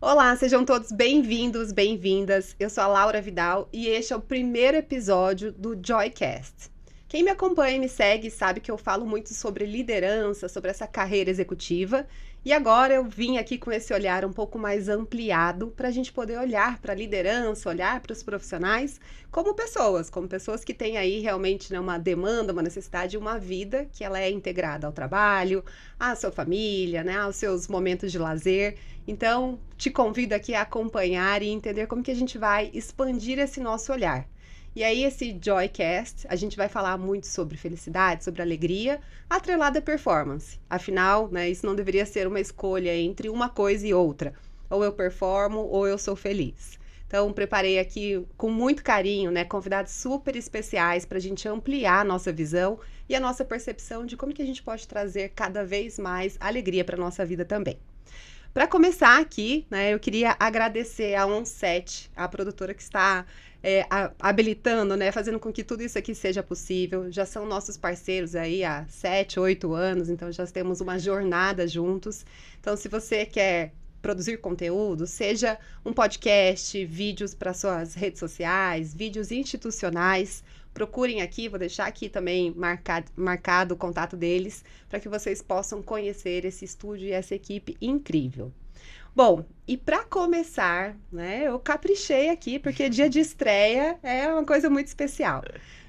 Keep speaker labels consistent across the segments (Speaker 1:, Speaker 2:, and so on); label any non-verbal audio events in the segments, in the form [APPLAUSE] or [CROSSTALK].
Speaker 1: Olá, sejam todos bem-vindos, bem-vindas. Eu sou a Laura Vidal e este é o primeiro episódio do Joycast. Quem me acompanha e me segue sabe que eu falo muito sobre liderança, sobre essa carreira executiva e agora eu vim aqui com esse olhar um pouco mais ampliado para a gente poder olhar para a liderança, olhar para os profissionais como pessoas, como pessoas que têm aí realmente né, uma demanda, uma necessidade, uma vida que ela é integrada ao trabalho, à sua família, né, aos seus momentos de lazer. Então, te convido aqui a acompanhar e entender como que a gente vai expandir esse nosso olhar. E aí, esse Joycast, a gente vai falar muito sobre felicidade, sobre alegria, atrelada à performance. Afinal, né, isso não deveria ser uma escolha entre uma coisa e outra. Ou eu performo, ou eu sou feliz. Então, preparei aqui com muito carinho, né, convidados super especiais para a gente ampliar a nossa visão e a nossa percepção de como que a gente pode trazer cada vez mais alegria para a nossa vida também. Para começar aqui, né, eu queria agradecer a Onset, a produtora que está é, habilitando, né, fazendo com que tudo isso aqui seja possível. Já são nossos parceiros aí há sete, oito anos, então já temos uma jornada juntos. Então, se você quer produzir conteúdo, seja um podcast, vídeos para suas redes sociais, vídeos institucionais, procurem aqui, vou deixar aqui também marcado, marcado o contato deles, para que vocês possam conhecer esse estúdio e essa equipe incrível. Bom, e para começar, né, eu caprichei aqui, porque dia de estreia é uma coisa muito especial.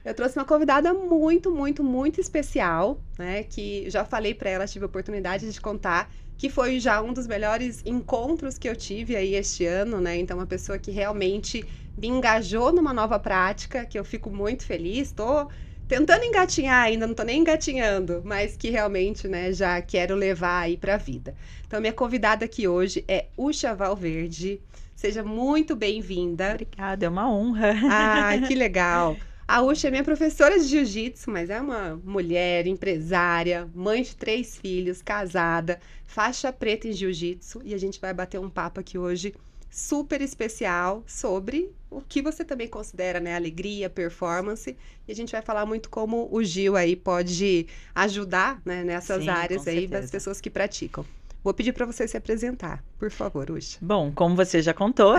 Speaker 1: Eu trouxe uma convidada muito, muito, muito especial, né, que já falei para ela, tive a oportunidade de contar, que foi já um dos melhores encontros que eu tive aí este ano, né? Então, uma pessoa que realmente me engajou numa nova prática, que eu fico muito feliz, estou. Tô tentando engatinhar ainda, não tô nem engatinhando, mas que realmente, né, já quero levar aí pra vida. Então, minha convidada aqui hoje é Ucha Valverde. Seja muito bem-vinda. Obrigada, é uma honra. Ah, [LAUGHS] que legal. A Ucha é minha professora de jiu-jitsu, mas é uma mulher, empresária, mãe de três filhos, casada, faixa preta em jiu-jitsu. E a gente vai bater um papo aqui hoje super especial sobre o que você também considera, né, alegria, performance, e a gente vai falar muito como o Gil aí pode ajudar, né, nessas Sim, áreas aí certeza. das pessoas que praticam. Vou pedir para você se apresentar, por favor, Usha.
Speaker 2: Bom, como você já contou,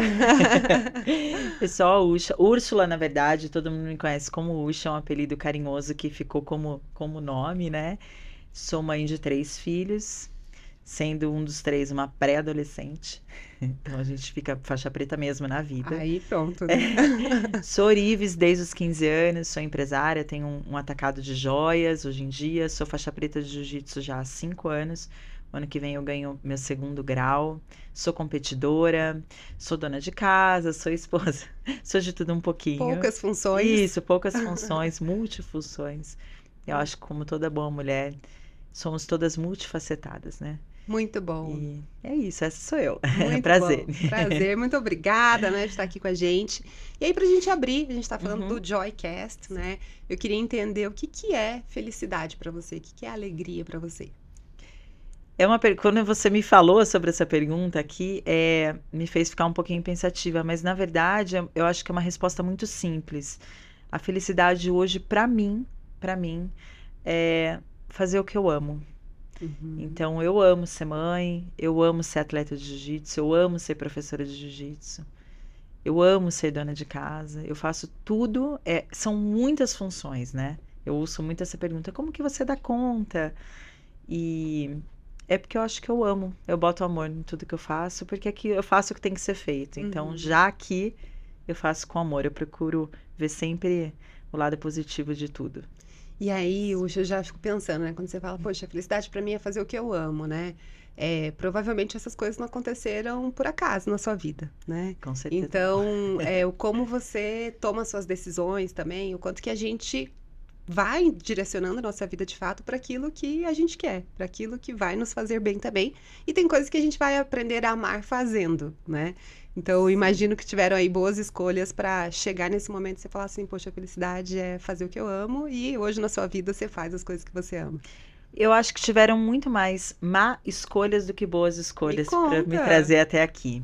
Speaker 1: pessoal, [LAUGHS] Usha, Úrsula, na verdade, todo
Speaker 2: mundo me conhece como Usha, é um apelido carinhoso que ficou como como nome, né? Sou mãe de três filhos, sendo um dos três uma pré-adolescente. [LAUGHS] Então a gente fica faixa preta mesmo na vida. Aí pronto. Né? É. [LAUGHS] Sou Orives desde os 15 anos, sou empresária, tenho um, um, atacado de joias hoje em dia, sou faixa preta de jiu-jitsu já há 5 anos. O ano que vem eu ganho meu segundo grau. Sou competidora, sou dona de casa, sou esposa, [LAUGHS] sou de tudo um pouquinho. Poucas funções. Isso, poucas funções, multifunções. Eu acho que como toda boa mulher, somos todas multifacetadas, né?
Speaker 1: Muito bom. E é isso, essa sou eu. [LAUGHS] Muito Prazer. Bom. Prazer, muito obrigada né, de estar aqui com a gente. E aí, para a gente abrir, a gente está falando uhum. do Joycast, né? Eu queria entender o que, que é felicidade para você, o que, que é alegria para você.
Speaker 2: É uma per... Quando você me falou sobre essa pergunta aqui, é... me fez ficar um pouquinho pensativa, mas na verdade é, eu acho que é uma resposta muito simples. A felicidade hoje, para mim, para mim, é fazer o que eu amo, Uhum. Então eu amo ser mãe, eu amo ser atleta de jiu-jitsu, eu amo ser professora de jiu-jitsu. Eu amo ser dona de casa, eu faço tudo, é, são muitas funções, né? Eu ouço muito essa pergunta, como que você dá conta? E é porque eu acho que eu amo, eu boto amor em tudo que eu faço, porque aqui eu faço o que tem que ser feito. Então, uhum. já aqui eu faço com amor, eu procuro ver sempre o lado positivo de tudo.
Speaker 1: E aí eu já fico pensando, né? Quando você fala, poxa, felicidade para mim é fazer o que eu amo, né? É, provavelmente essas coisas não aconteceram por acaso na sua vida, né? Com certeza. Então, [LAUGHS] é, o como você toma suas decisões também, o quanto que a gente vai direcionando a nossa vida de fato para aquilo que a gente quer, para aquilo que vai nos fazer bem também. E tem coisas que a gente vai aprender a amar fazendo, né? Então, eu imagino que tiveram aí boas escolhas para chegar nesse momento e você falar assim: poxa, a felicidade é fazer o que eu amo e hoje na sua vida você faz as coisas que você ama. Eu acho que tiveram muito mais má escolhas do que boas escolhas para me trazer
Speaker 2: até aqui.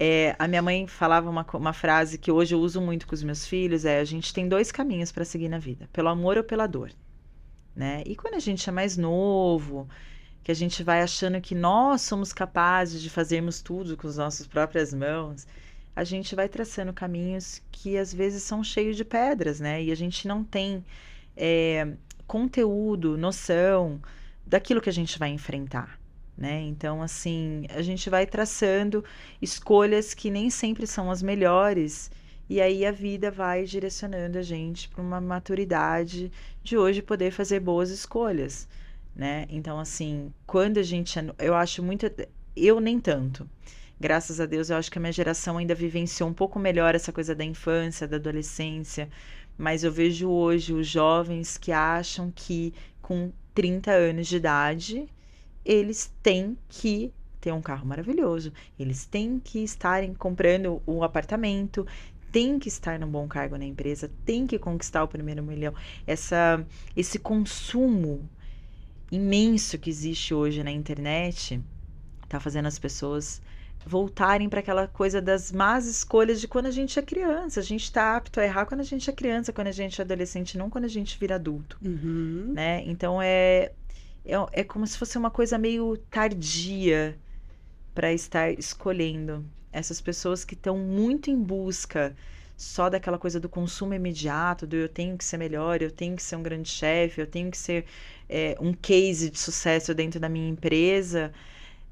Speaker 2: É, a minha mãe falava uma, uma frase que hoje eu uso muito com os meus filhos: é a gente tem dois caminhos para seguir na vida, pelo amor ou pela dor. Né? E quando a gente é mais novo que a gente vai achando que nós somos capazes de fazermos tudo com as nossas próprias mãos, a gente vai traçando caminhos que às vezes são cheios de pedras, né? E a gente não tem é, conteúdo, noção daquilo que a gente vai enfrentar. Né? Então, assim, a gente vai traçando escolhas que nem sempre são as melhores, e aí a vida vai direcionando a gente para uma maturidade de hoje poder fazer boas escolhas né? Então, assim, quando a gente. É eu acho muito. Eu nem tanto. Graças a Deus, eu acho que a minha geração ainda vivenciou um pouco melhor essa coisa da infância, da adolescência. Mas eu vejo hoje os jovens que acham que com 30 anos de idade eles têm que ter um carro maravilhoso, eles têm que estarem comprando o um apartamento, têm que estar num bom cargo na empresa, têm que conquistar o primeiro milhão. Essa, esse consumo imenso que existe hoje na internet está fazendo as pessoas voltarem para aquela coisa das más escolhas de quando a gente é criança. A gente está apto a errar quando a gente é criança, quando a gente é adolescente, não quando a gente vira adulto. Uhum. Né? Então é, é, é como se fosse uma coisa meio tardia para estar escolhendo essas pessoas que estão muito em busca só daquela coisa do consumo imediato, do eu tenho que ser melhor, eu tenho que ser um grande chefe, eu tenho que ser é, um case de sucesso dentro da minha empresa,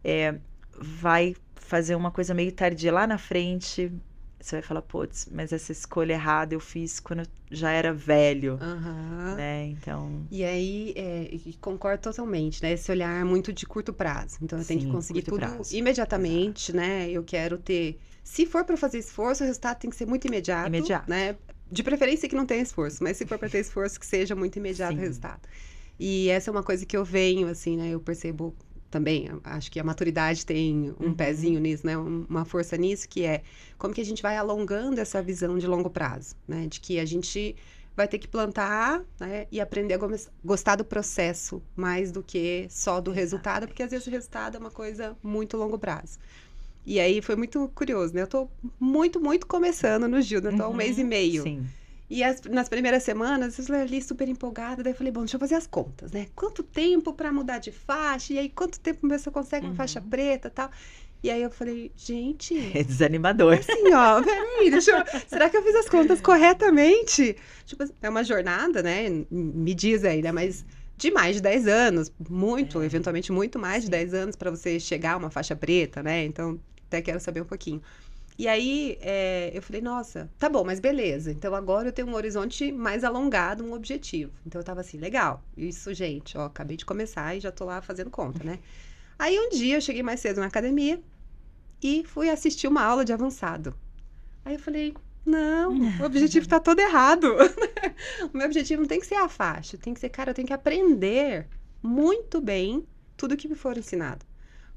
Speaker 2: é, vai fazer uma coisa meio tardia lá na frente. Você vai falar, putz, mas essa escolha errada eu fiz quando eu já era velho, uhum. né? Então...
Speaker 1: E aí, é, concordo totalmente, né? Esse olhar muito de curto prazo. Então, eu tenho que conseguir tudo prazo. imediatamente, Exato. né? Eu quero ter se for para fazer esforço, o resultado tem que ser muito imediato. Imediato. Né? De preferência que não tenha esforço, mas se for para ter esforço, que seja muito imediato Sim. o resultado. E essa é uma coisa que eu venho, assim, né? Eu percebo também, acho que a maturidade tem um uhum. pezinho nisso, né? Uma força nisso, que é como que a gente vai alongando essa visão de longo prazo, né? De que a gente vai ter que plantar né, e aprender a gostar do processo mais do que só do Exatamente. resultado, porque às vezes o resultado é uma coisa muito longo prazo. E aí foi muito curioso, né? Eu tô muito, muito começando no Gil, né? Tô há uhum, um mês e uhum. meio. Sim. E as, nas primeiras semanas, eu ali super empolgada, daí eu falei, bom, deixa eu fazer as contas, né? Quanto tempo para mudar de faixa? E aí, quanto tempo a pessoa consegue uma uhum. faixa preta tal? E aí eu falei, gente... [LAUGHS]
Speaker 2: É desanimador.
Speaker 1: Assim, ó, [LAUGHS] peraí, deixa eu... Será que eu fiz as contas corretamente? Tipo, é uma jornada, né? Me diz aí, né? Mas de mais de 10 anos, muito, é. eventualmente muito mais Sim. de 10 anos para você chegar a uma faixa preta, né? Então, até quero saber um pouquinho. E aí é, eu falei, nossa, tá bom, mas beleza. Então agora eu tenho um horizonte mais alongado, um objetivo. Então eu tava assim, legal. Isso, gente, ó, acabei de começar e já tô lá fazendo conta, né? Aí um dia eu cheguei mais cedo na academia e fui assistir uma aula de avançado. Aí eu falei, não, o objetivo tá todo errado. [LAUGHS] o meu objetivo não tem que ser a faixa, tem que ser, cara, eu tenho que aprender muito bem tudo que me for ensinado.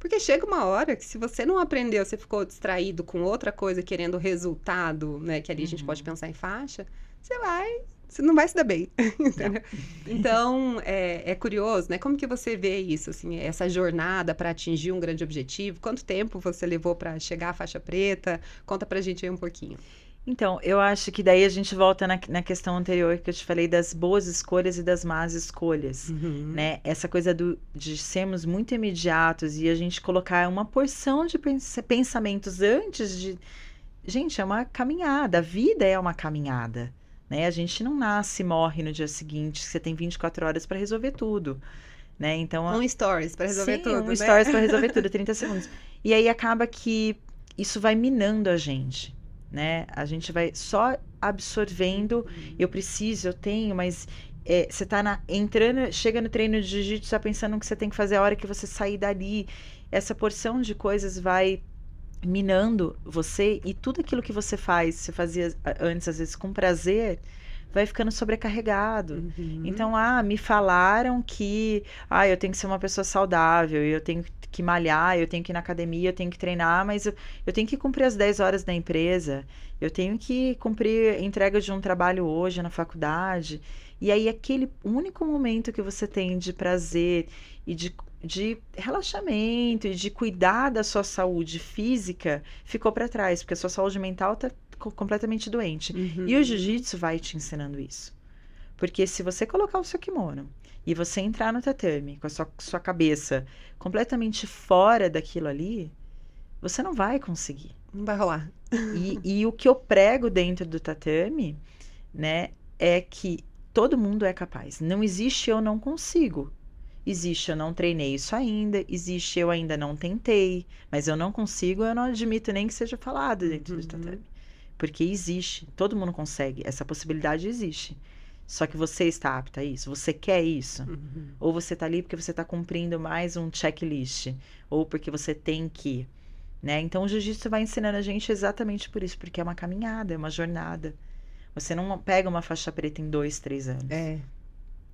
Speaker 1: Porque chega uma hora que se você não aprendeu, você ficou distraído com outra coisa, querendo resultado, né? Que ali uhum. a gente pode uhum. pensar em faixa, você vai você não vai se dar bem. [LAUGHS] então, [LAUGHS] é, é, curioso, né? Como que você vê isso, assim, essa jornada para atingir um grande objetivo? Quanto tempo você levou para chegar à faixa preta? Conta para a gente aí um pouquinho.
Speaker 2: Então, eu acho que daí a gente volta na, na, questão anterior que eu te falei das boas escolhas e das más escolhas, uhum. né? Essa coisa do, de sermos muito imediatos e a gente colocar uma porção de pensamentos antes de... Gente, é uma caminhada, a vida é uma caminhada, né? A gente não nasce e morre no dia seguinte, você tem 24 horas para resolver tudo, né? Então... Um a... stories para resolver Sim, tudo, um né? stories para resolver [LAUGHS] tudo, 30 segundos. E aí acaba que isso vai minando a gente, né? A gente vai só absorvendo. Uhum. Eu preciso, eu tenho, mas é, você tá na, entrando, chega no treino de jiu-jitsu está pensando no que você tem que fazer a hora que você sair dali. Essa porção de coisas vai minando você e tudo aquilo que você faz, você fazia antes às vezes com prazer, vai ficando sobrecarregado. Uhum. Então, ah, me falaram que ah, eu tenho que ser uma pessoa saudável, eu tenho que malhar, eu tenho que ir na academia, eu tenho que treinar, mas eu, eu tenho que cumprir as 10 horas da empresa, eu tenho que cumprir entrega de um trabalho hoje na faculdade. E aí, aquele único momento que você tem de prazer e de de relaxamento e de cuidar da sua saúde física ficou para trás, porque a sua saúde mental tá completamente doente. Uhum. E o jiu-jitsu vai te ensinando isso. Porque se você colocar o seu kimono e você entrar no tatame com a sua, sua cabeça completamente fora daquilo ali, você não vai conseguir. Não vai rolar. E, [LAUGHS] e o que eu prego dentro do tatame, né, é que todo mundo é capaz. Não existe eu não consigo. Existe eu não treinei isso ainda, existe eu ainda não tentei, mas eu não consigo, eu não admito nem que seja falado dentro uhum. do tatame. Porque existe, todo mundo consegue, essa possibilidade existe. Só que você está apta a isso, você quer isso. Uhum. Ou você está ali porque você está cumprindo mais um checklist, ou porque você tem que. Né? Então o jiu-jitsu vai ensinando a gente exatamente por isso, porque é uma caminhada, é uma jornada. Você não pega uma faixa preta em dois, três anos. É.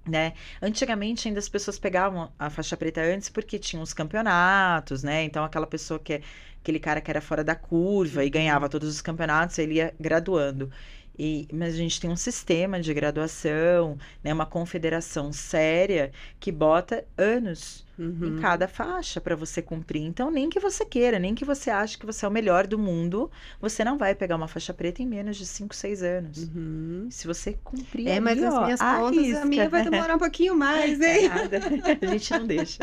Speaker 2: Né? Antigamente ainda as pessoas pegavam a faixa preta antes porque tinham os campeonatos, né? Então aquela pessoa que é aquele cara que era fora da curva e uhum. ganhava todos os campeonatos, ele ia graduando. E, mas a gente tem um sistema de graduação, né, uma confederação séria que bota anos uhum. em cada faixa para você cumprir. Então, nem que você queira, nem que você ache que você é o melhor do mundo, você não vai pegar uma faixa preta em menos de 5, 6 anos. Uhum. Se você cumprir. É, ali, mas as ó, minhas contas, a minha vai demorar um
Speaker 1: pouquinho mais, [LAUGHS] hein? nada. A gente não deixa.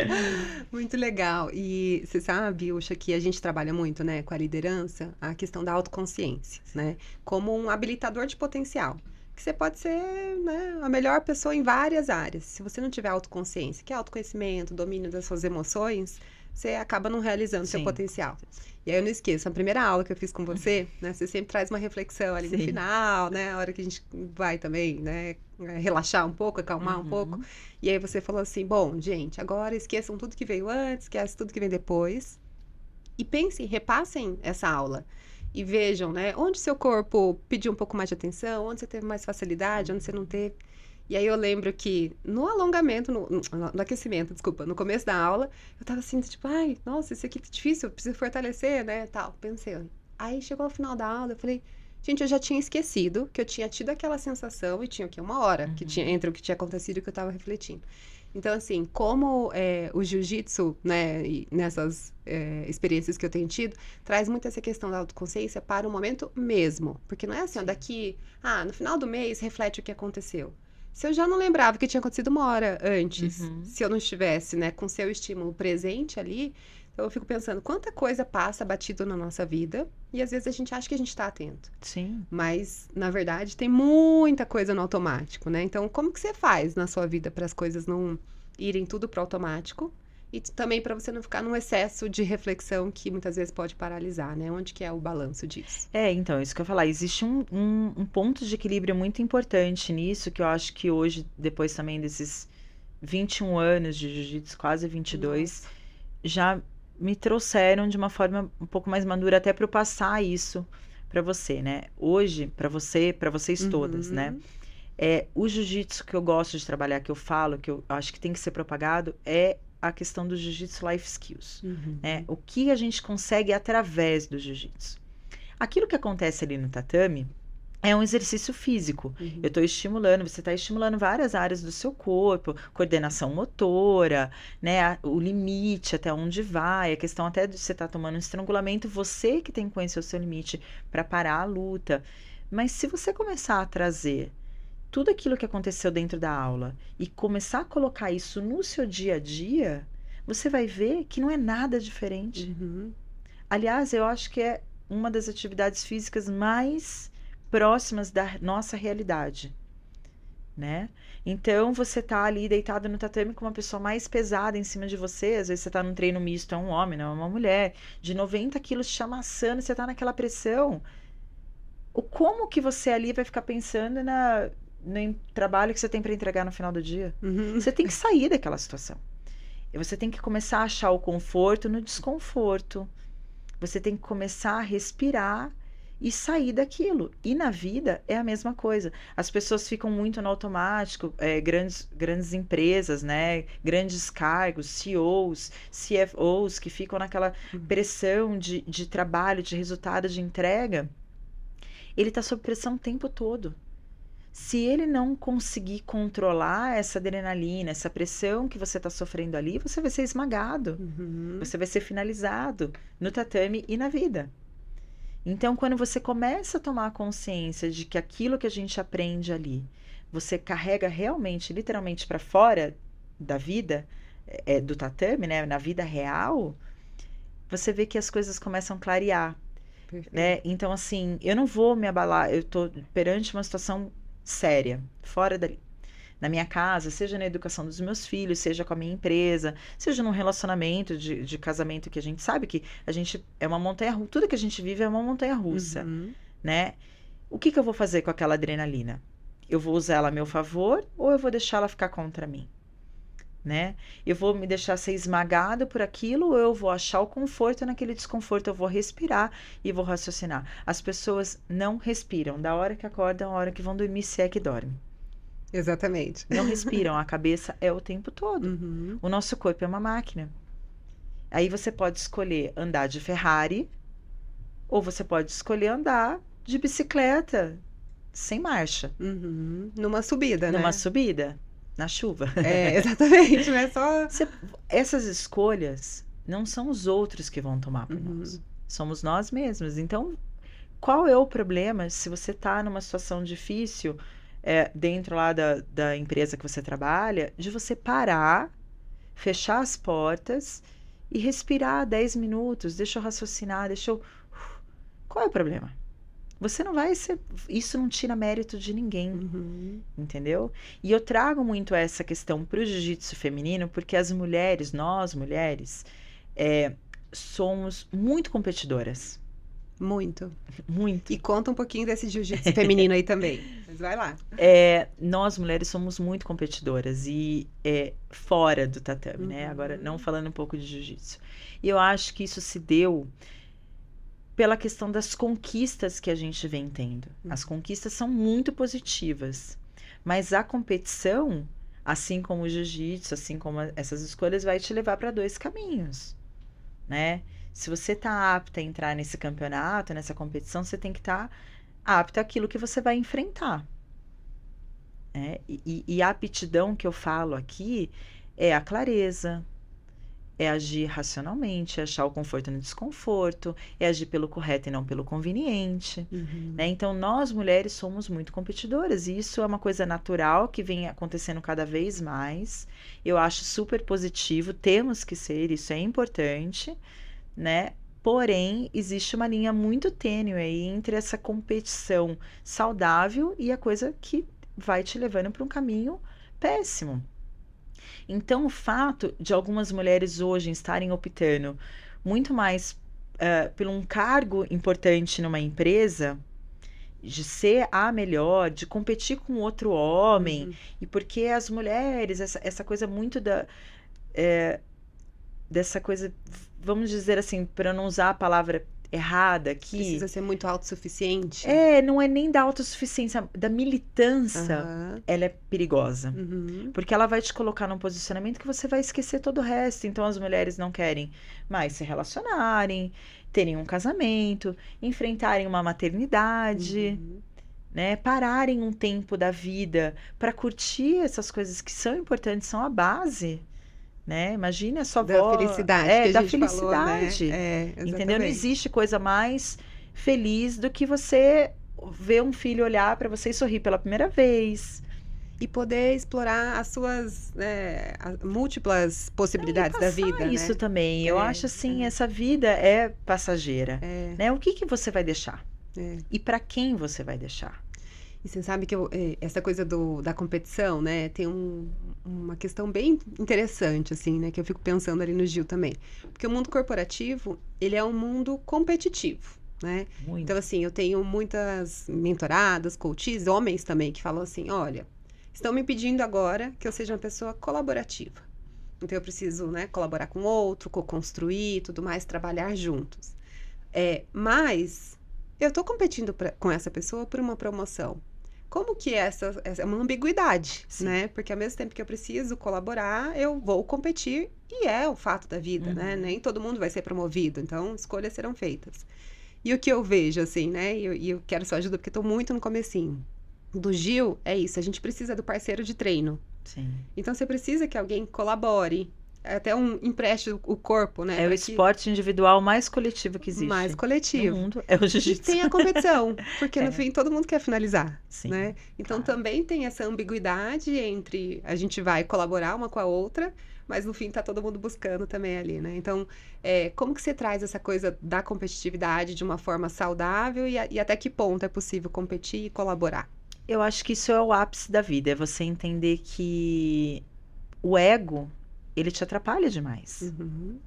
Speaker 1: [LAUGHS] muito legal. E você sabe, Uxa, que a gente trabalha muito, né, com a liderança, a questão da autoconsciência, né? Como um habilitador de potencial que você pode ser né, a melhor pessoa em várias áreas. Se você não tiver autoconsciência, que é autoconhecimento, domínio das suas emoções, você acaba não realizando Sim. seu potencial. E aí eu não esqueço, a primeira aula que eu fiz com você, [LAUGHS] né, você sempre traz uma reflexão ali Sim. no final, né, a hora que a gente vai também, né, é, relaxar um pouco, acalmar uhum. um pouco. Uhum. E aí você falou assim: "Bom, gente, agora esqueçam tudo que veio antes, esqueçam tudo que vem depois e pensem, repassem essa aula e vejam, né? Onde seu corpo pediu um pouco mais de atenção, onde você teve mais facilidade, onde você não teve. E aí eu lembro que no alongamento, no, no, no aquecimento, desculpa, no começo da aula, eu tava assim, tipo, ai, nossa, isso aqui tá difícil, eu preciso fortalecer, né? Tal, pensei Aí chegou ao final da aula, eu falei, gente, eu já tinha esquecido que eu tinha tido aquela sensação e tinha o quê? Uma hora uhum. que tinha, entre o que tinha acontecido e o que eu tava refletindo. Então, assim, como é, o jiu-jitsu, né, nessas é, experiências que eu tenho tido, traz muito essa questão da autoconsciência para o momento mesmo. Porque não é assim, ó, daqui, ah, no final do mês reflete o que aconteceu. Se eu já não lembrava que tinha acontecido uma hora antes, uhum. se eu não estivesse, né, com seu estímulo presente ali, então eu fico pensando quanta coisa passa batida na nossa vida e às vezes a gente acha que a gente está atento. Sim. Mas na verdade tem muita coisa no automático, né? Então como que você faz na sua vida para as coisas não irem tudo para automático e também para você não ficar num excesso de reflexão que muitas vezes pode paralisar, né? Onde que é o balanço disso?
Speaker 2: É, então, isso que eu ia falar. Existe um, um, um ponto de equilíbrio muito importante nisso, que eu acho que hoje, depois também desses 21 anos de jiu-jitsu, quase 22, Nossa. já me trouxeram de uma forma um pouco mais madura até para eu passar isso para você, né? Hoje, para você, para vocês uhum. todas, né? Uhum. É, o jiu-jitsu que eu gosto de trabalhar, que eu falo, que eu acho que tem que ser propagado, é a questão do jiu-jitsu life skills. Uhum. Né? O que a gente consegue através do jiu-jitsu. Aquilo que acontece ali no tatame, é um exercício físico. Uhum. Eu estou estimulando, você está estimulando várias áreas do seu corpo, coordenação motora, né? O limite até onde vai, a questão até de você estar tá tomando um estrangulamento, você que tem que conhecer o seu limite para parar a luta. Mas se você começar a trazer tudo aquilo que aconteceu dentro da aula e começar a colocar isso no seu dia a dia, você vai ver que não é nada diferente. Uhum. Aliás, eu acho que é uma das atividades físicas mais próximas da nossa realidade, né? Então você tá ali deitado no tatame com uma pessoa mais pesada em cima de você, às vezes você tá num treino misto, é um homem, não é uma mulher, de 90 quilos te amassando, você tá naquela pressão. O como que você ali vai ficar pensando na, no trabalho que você tem para entregar no final do dia? Uhum. Você tem que sair daquela situação. E você tem que começar a achar o conforto no desconforto. Você tem que começar a respirar e sair daquilo. E na vida é a mesma coisa. As pessoas ficam muito no automático, é, grandes, grandes empresas, né? Grandes cargos, CEOs, CFOs, que ficam naquela pressão de, de trabalho, de resultado, de entrega. Ele está sob pressão o tempo todo se ele não conseguir controlar essa adrenalina, essa pressão que você está sofrendo ali, você vai ser esmagado, uhum. você vai ser finalizado no tatame e na vida. Então, quando você começa a tomar consciência de que aquilo que a gente aprende ali, você carrega realmente, literalmente para fora da vida, é, do tatame, né, na vida real, você vê que as coisas começam a clarear. Né? Então, assim, eu não vou me abalar, eu estou perante uma situação séria, fora dali na minha casa, seja na educação dos meus filhos, seja com a minha empresa, seja num relacionamento de, de casamento que a gente sabe que a gente é uma montanha russa, tudo que a gente vive é uma montanha russa, uhum. né? O que, que eu vou fazer com aquela adrenalina? Eu vou usar ela a meu favor ou eu vou deixar ela ficar contra mim? né? Eu vou me deixar ser esmagado por aquilo, ou eu vou achar o conforto naquele desconforto, eu vou respirar e vou raciocinar. As pessoas não respiram da hora que acordam, da hora que vão dormir, se é que dormem. Exatamente. Não respiram, a cabeça é o tempo todo. Uhum. O nosso corpo é uma máquina. Aí você pode escolher andar de Ferrari ou você pode escolher andar de bicicleta sem marcha. Uhum. Numa subida, Numa né? Numa subida, na chuva. É, [LAUGHS] exatamente. é só... Você... essas escolhas não são os outros que vão tomar por uhum. nós. Somos nós mesmos. Então, qual é o problema se você está numa situação difícil é, dentro lá da, da empresa que você trabalha, de você parar, fechar as portas e respirar 10 minutos, deixa eu raciocinar, deixa eu. Qual é o problema? Você não vai ser. Isso não tira mérito de ninguém. Uhum. Entendeu? E eu trago muito essa questão para o jiu-jitsu feminino, porque as mulheres, nós mulheres, é, somos muito competidoras.
Speaker 1: Muito. [LAUGHS] Muito. E conta um pouquinho desse jiu-jitsu feminino aí também. [LAUGHS] Mas vai lá.
Speaker 2: É, nós, mulheres, somos muito competidoras e é, fora do tatame, né? uhum. né? Agora, não falando um pouco de jiu-jitsu. E eu acho que isso se deu pela questão das conquistas que a gente vem tendo. Uhum. As conquistas são muito positivas, mas a competição, assim como o jiu-jitsu, assim como essas escolhas, vai te levar para dois caminhos, né? Se você está apta a entrar nesse campeonato, nessa competição, você tem que estar tá apta àquilo que você vai enfrentar. É, e, e, a aptidão que eu falo aqui é a clareza, é agir racionalmente, é achar o conforto no desconforto, é agir pelo correto e não pelo conveniente. Uhum. Né? Então, nós mulheres somos muito competidoras e isso é uma coisa natural que vem acontecendo cada vez mais. Eu acho super positivo, temos que ser, isso é importante né? Porém, existe uma linha muito tênue aí entre essa competição saudável e a coisa que vai te levando para um caminho péssimo. Então, o fato de algumas mulheres hoje estarem optando muito mais uh, por um cargo importante numa empresa, de ser a melhor, de competir com outro homem, uhum. e porque as mulheres, essa, essa coisa muito da. É, dessa coisa vamos dizer assim, para não usar a palavra errada
Speaker 1: aqui. Precisa ser muito autossuficiente. É,
Speaker 2: não é nem da autossuficiência, da militância. Uhum. Ela é perigosa. Uhum. Porque ela vai te colocar num posicionamento que você vai esquecer todo o resto. Então as mulheres não querem mais se relacionarem, terem um casamento, enfrentarem uma maternidade. Uhum. Né, pararem um tempo da vida para curtir essas coisas que são importantes, são a base né? Imagina a sua da felicidade. É, da felicidade. Falou, né? é, entendeu? Não existe coisa mais feliz do que você ver um filho olhar para você e sorrir pela primeira
Speaker 1: vez. E poder explorar as suas é, múltiplas possibilidades é, da vida. Isso né? também. Eu é, acho assim, é. essa vida é passageira. Né? O que, que você vai deixar? E para quem você vai deixar? E você sabe que eu, eh, essa coisa do, da competição, né, tem um, uma questão bem interessante, assim, né, que eu fico pensando ali no Gil também. Porque o mundo corporativo, ele é um mundo competitivo, né? Muito. Então, assim, eu tenho muitas mentoradas, coaches, homens também, que falam assim, olha, estão me pedindo agora que eu seja uma pessoa colaborativa. Então, eu preciso, né, colaborar com outro, co-construir, tudo mais, trabalhar juntos. É, mas eu estou competindo pra, com essa pessoa por uma promoção, como que é essa, essa é uma ambiguidade, Sim. né? Porque ao mesmo tempo que eu preciso colaborar, eu vou competir e é o fato da vida, né? uhum. né? Nem todo mundo vai ser promovido, então escolhas serão feitas. E o que eu vejo, assim, né? E eu, eu, quero sua ajuda porque estou muito no comecinho. Do Gil, é isso, a gente precisa do parceiro de treino. Sim. Então você precisa que alguém colabore, é até um empréstimo o corpo, né? É o esporte que... individual mais coletivo que existe. Mais coletivo. No mundo é o jiu-jitsu. tem a competição, [LAUGHS] porque é. no fim todo mundo quer finalizar, Sim, né? Então claro. também tem essa ambiguidade entre a gente vai colaborar uma com a outra, mas no fim tá todo mundo buscando também ali, né? Então, é, como que você traz essa coisa da competitividade de uma forma saudável e, a, e até que ponto é possível competir e colaborar? Eu acho que
Speaker 2: isso é o ápice da vida, é você entender que o ego ele te atrapalha demais. Uhum.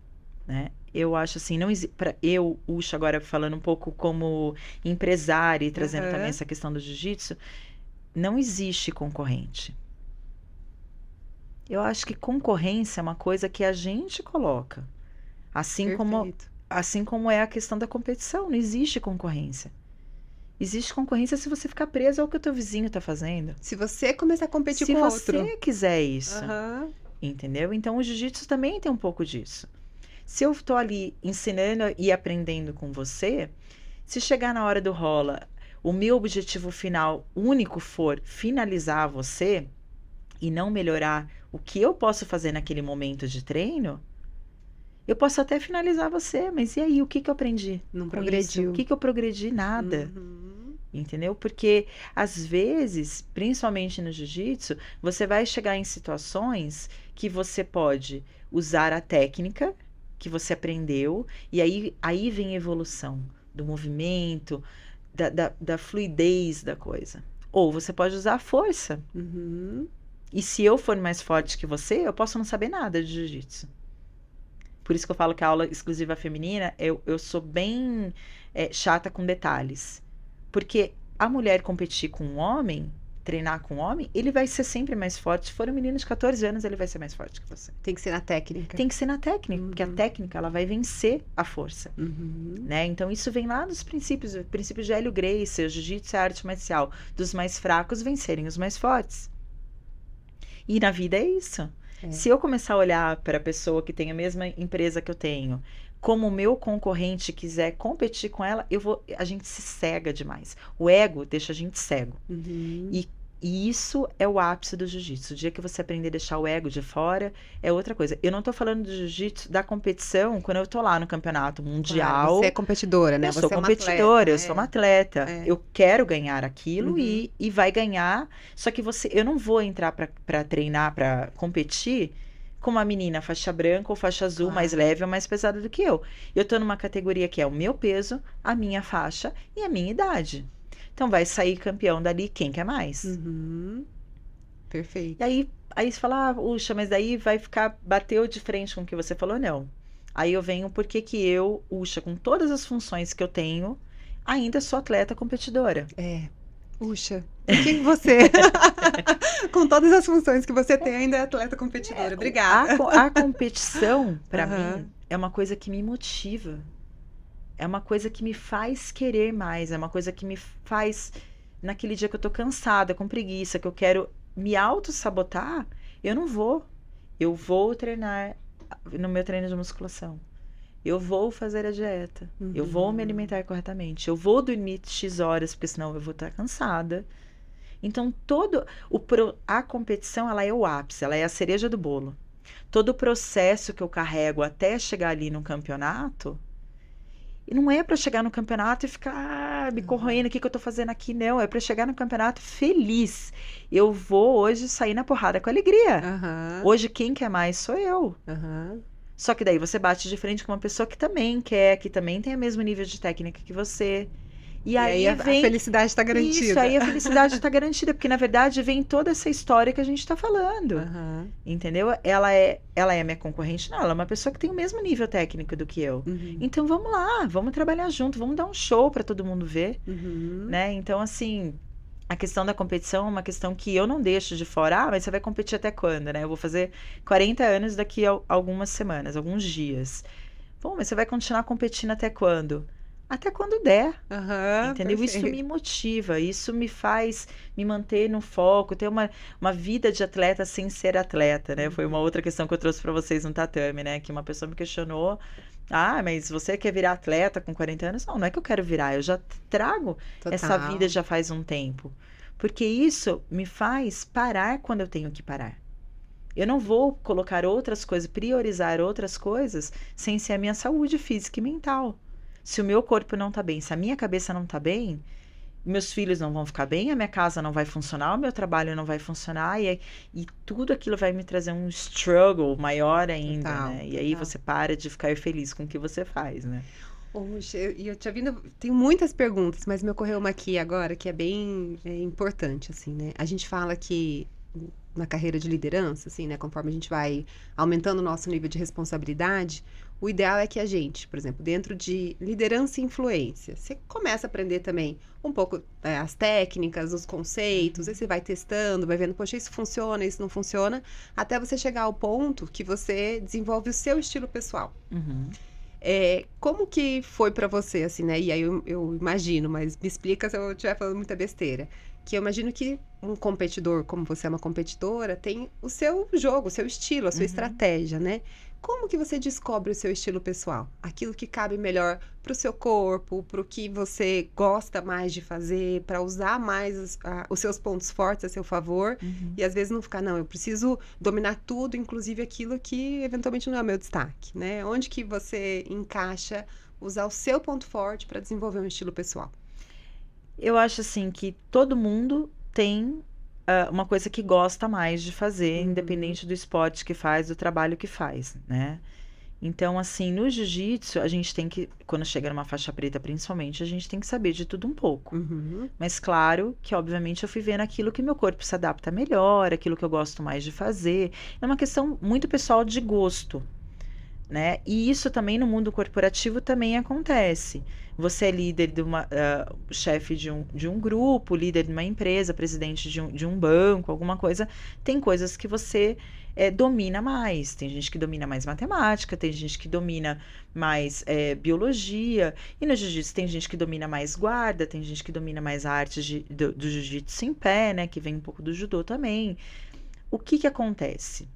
Speaker 2: Né? Eu acho assim, não para eu, Uxa, agora falando um pouco como empresária e trazendo uhum. também essa questão do jiu-jitsu, não existe concorrente. Eu acho que concorrência é uma coisa que a gente coloca. Assim como assim como é a questão da competição, não existe concorrência. Existe concorrência se você ficar preso ao que o teu vizinho está fazendo. Se você começar a competir se com outro. Se você quiser isso. Uhum entendeu? Então o jiu-jitsu também tem um pouco disso. Se eu estou ali ensinando e aprendendo com você, se chegar na hora do rola, o meu objetivo final único for finalizar você e não melhorar o que eu posso fazer naquele momento de treino, eu posso até finalizar você, mas e aí, o que, que eu aprendi? Não progrediu. Isso? O que, que eu progredi? Nada. Uhum. Entendeu? Porque, às vezes, principalmente no jiu-jitsu, você vai chegar em situações que você pode usar a técnica que você aprendeu, e aí, aí vem a evolução do movimento, da, da, da fluidez da coisa. Ou você pode usar a força. Uhum. E se eu for mais forte que você, eu posso não saber nada de jiu-jitsu. Por isso que eu falo que a aula exclusiva feminina, eu, eu sou bem é, chata com detalhes. Porque a mulher competir com um homem treinar com homem, ele vai ser sempre mais forte. Se for um menino de 14 anos, ele vai ser mais forte que você. Tem que ser na técnica. Tem que ser na técnica, uhum. porque a uhum. técnica ela vai vencer a força, uhum. né? Então isso vem lá dos princípios, princípios de Hélio Gracie, jiu-jitsu é arte marcial, dos mais fracos vencerem os mais fortes. E na vida é isso. É. Se eu começar a olhar para a pessoa que tem a mesma empresa que eu tenho, como o meu concorrente quiser competir com ela, eu vou, a gente se cega demais. O ego deixa a gente cego. Uhum. E e isso é o ápice do jiu-jitsu. O dia que você aprender a deixar o ego de fora é outra coisa. Eu não tô falando do jiu-jitsu da competição quando eu tô lá no campeonato mundial. Ah, você é
Speaker 1: competidora, né? Eu você sou é competidora, atleta, eu é.
Speaker 2: sou uma é. atleta. É. Eu quero ganhar aquilo uhum. e, e vai ganhar. Só que você, eu não vou entrar para treinar, para competir com uma menina faixa branca ou faixa azul, mais leve ou mais pesada do que eu. Eu tô numa categoria que é o meu peso, a minha faixa e a minha idade. Então vai sair campeão dali quem quer mais. Uhum. Perfeito. E aí, aí você fala, ah, puxa, mas daí vai ficar, bateu de frente com o que você falou, não. Aí eu venho porque que eu, Uxa, com todas as funções que eu
Speaker 1: tenho, ainda sou atleta competidora. É. Uxa, quem você, [LAUGHS] com todas as funções que você tem, ainda é atleta competidora. É, Obrigada. A, a
Speaker 2: competição, para uhum. mim, é uma coisa que me motiva é uma coisa que me faz querer mais, é uma coisa que me faz naquele dia que eu tô cansada, com preguiça, que eu quero me auto-sabotar, eu não vou. Eu vou treinar no meu treino de musculação. Eu vou fazer a dieta. Uhum. Eu vou me uhum. alimentar corretamente. Eu vou dormir X horas, porque senão eu vou estar tá cansada. Então, todo o pro, a competição, ela é o ápice, ela é a cereja do bolo. Todo o processo que eu carrego até chegar ali no campeonato, e não é para chegar no campeonato e ficar ah, me corroendo, o que, que eu tô fazendo aqui, não. É para chegar no campeonato feliz. Eu vou hoje sair na porrada com alegria. Uhum. Hoje quem quer mais sou eu. Uhum. Só que daí você bate de frente com uma pessoa que também quer, que também tem o mesmo nível de técnica que você, e, e aí, aí, a, vem... a felicidade está garantida. Isso, aí a felicidade está garantida, porque na verdade vem toda essa história que a gente está falando. Uhum. Entendeu? Ela é, ela é minha concorrente? Não, ela é uma pessoa que tem o mesmo nível técnico do que eu. Uhum. Então vamos lá, vamos trabalhar junto, vamos dar um show para todo mundo ver. Uhum. Né? Então, assim, a questão da competição é uma questão que eu não deixo de fora. Ah, mas você vai competir até quando, né? Eu vou fazer 40 anos daqui a algumas semanas, alguns dias. Bom, mas você vai continuar competindo até quando? até quando der. Uhum, entendeu? Perfeito. Isso me motiva, isso me faz me manter no foco, ter uma, uma vida de atleta sem ser atleta, né? Foi uma outra questão que eu trouxe para vocês no tatame, né? Que uma pessoa me questionou. Ah, mas você quer virar atleta com 40 anos? Não, não é que eu quero virar, eu já trago Total. essa vida já faz um tempo. Porque isso me faz parar quando eu tenho que parar. Eu não vou colocar outras coisas, priorizar outras coisas sem ser a minha saúde física e mental. Se o meu corpo não tá bem, se a minha cabeça não tá bem, meus filhos não vão ficar bem, a minha casa não vai funcionar, o meu trabalho não vai funcionar, e, e tudo aquilo vai me trazer um struggle maior ainda, né? E aí você para de ficar feliz com o que você faz, né?
Speaker 1: Hoje, eu, eu tinha vindo, tenho muitas perguntas, mas me ocorreu uma aqui agora que é bem é importante, assim, né? A gente fala que na carreira de liderança, assim, né? Conforme a gente vai aumentando o nosso nível de responsabilidade, o ideal é que a gente, por exemplo, dentro de liderança e influência, você começa a aprender também um pouco é, as técnicas, os conceitos, uhum. aí você vai testando, vai vendo, poxa, isso funciona, isso não funciona, até você chegar ao ponto que você desenvolve o seu estilo pessoal. Uhum. É, como que foi para você, assim, né? E aí eu, eu imagino, mas me explica se eu estiver falando muita besteira que eu imagino que um competidor, como você é uma competidora, tem o seu jogo, o seu estilo, a sua uhum. estratégia, né? Como que você descobre o seu estilo pessoal? Aquilo que cabe melhor para o seu corpo, para o que você gosta mais de fazer, para usar mais os, a, os, seus pontos fortes a seu favor uhum. e às vezes não ficar, não, eu preciso dominar tudo, inclusive aquilo que eventualmente não é o meu destaque, né? Onde que você encaixa usar o seu ponto forte para desenvolver um estilo pessoal? Eu acho assim que todo mundo tem
Speaker 2: uh, uma coisa que gosta mais de fazer, uhum. independente do esporte que faz, do trabalho que faz, né? Então, assim, no jiu-jitsu, a gente tem que, quando chega numa faixa preta principalmente, a gente tem que saber de tudo um pouco. Uhum. Mas claro que, obviamente, eu fui vendo aquilo que meu corpo se adapta melhor, aquilo que eu gosto mais de fazer. É uma questão muito pessoal de gosto, né? E isso também no mundo corporativo também acontece. Você é líder de uma uh, chefe de um, de um grupo, líder de uma empresa, presidente de um, de um banco, alguma coisa. Tem coisas que você é, domina mais. Tem gente que domina mais matemática, tem gente que domina mais é, biologia. E no jiu-jitsu tem gente que domina mais guarda, tem gente que domina mais a arte de, do, do jiu-jitsu em pé, né? Que vem um pouco do judô também. O que que acontece?